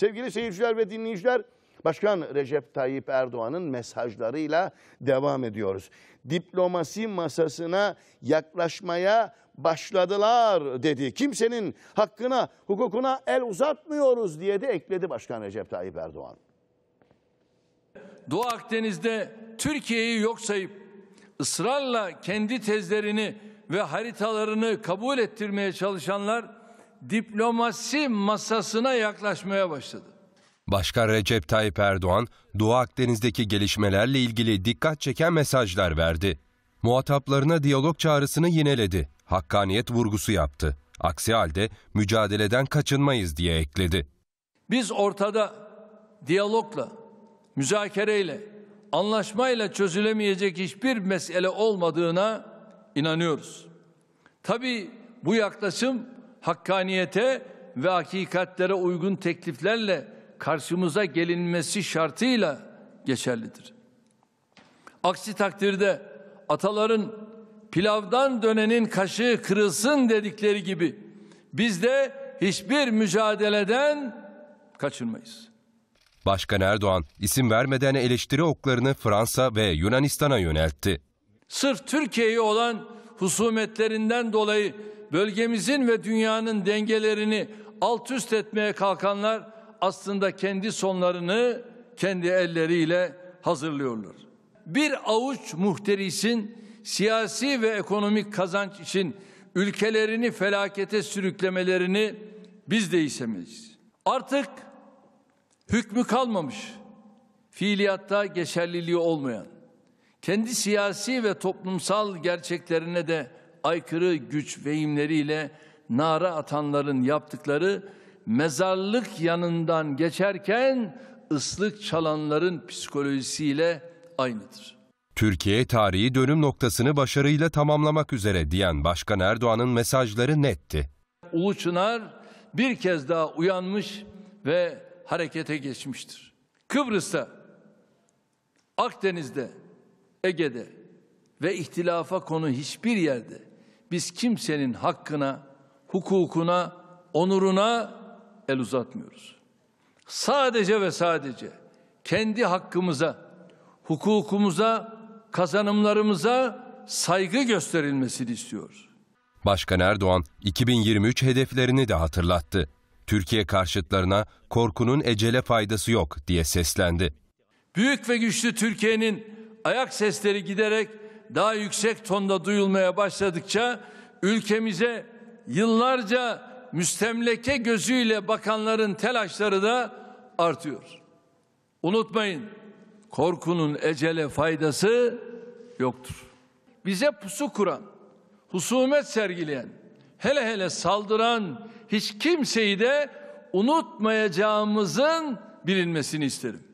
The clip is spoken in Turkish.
Sevgili seyirciler ve dinleyiciler, Başkan Recep Tayyip Erdoğan'ın mesajlarıyla devam ediyoruz. Diplomasi masasına yaklaşmaya başladılar dedi. Kimsenin hakkına, hukukuna el uzatmıyoruz diye de ekledi Başkan Recep Tayyip Erdoğan. Doğu Akdeniz'de Türkiye'yi yok sayıp ısrarla kendi tezlerini ve haritalarını kabul ettirmeye çalışanlar diplomasi masasına yaklaşmaya başladı. Başkan Recep Tayyip Erdoğan, Doğu Akdeniz'deki gelişmelerle ilgili dikkat çeken mesajlar verdi. Muhataplarına diyalog çağrısını yineledi. Hakkaniyet vurgusu yaptı. Aksi halde mücadeleden kaçınmayız diye ekledi. Biz ortada diyalogla, müzakereyle, anlaşmayla çözülemeyecek hiçbir mesele olmadığına inanıyoruz. Tabii bu yaklaşım hakkaniyete ve hakikatlere uygun tekliflerle karşımıza gelinmesi şartıyla geçerlidir. Aksi takdirde ataların pilavdan dönenin kaşığı kırılsın dedikleri gibi biz de hiçbir mücadeleden kaçınmayız. Başkan Erdoğan isim vermeden eleştiri oklarını Fransa ve Yunanistan'a yöneltti. Sırf Türkiye'ye olan husumetlerinden dolayı bölgemizin ve dünyanın dengelerini alt üst etmeye kalkanlar aslında kendi sonlarını kendi elleriyle hazırlıyorlar. Bir avuç muhterisin siyasi ve ekonomik kazanç için ülkelerini felakete sürüklemelerini biz de istemeyiz. Artık hükmü kalmamış, fiiliyatta geçerliliği olmayan, kendi siyasi ve toplumsal gerçeklerine de aykırı güç vehimleriyle nara atanların yaptıkları mezarlık yanından geçerken ıslık çalanların psikolojisiyle aynıdır. Türkiye tarihi dönüm noktasını başarıyla tamamlamak üzere diyen Başkan Erdoğan'ın mesajları netti. Ulu Çınar bir kez daha uyanmış ve harekete geçmiştir. Kıbrıs'ta, Akdeniz'de, Ege'de ve ihtilafa konu hiçbir yerde biz kimsenin hakkına, hukukuna, onuruna el uzatmıyoruz. Sadece ve sadece kendi hakkımıza, hukukumuza, kazanımlarımıza saygı gösterilmesini istiyoruz. Başkan Erdoğan 2023 hedeflerini de hatırlattı. Türkiye karşıtlarına korkunun ecele faydası yok diye seslendi. Büyük ve güçlü Türkiye'nin ayak sesleri giderek daha yüksek tonda duyulmaya başladıkça ülkemize yıllarca müstemleke gözüyle bakanların telaşları da artıyor. Unutmayın korkunun ecele faydası yoktur. Bize pusu kuran, husumet sergileyen, hele hele saldıran hiç kimseyi de unutmayacağımızın bilinmesini isterim.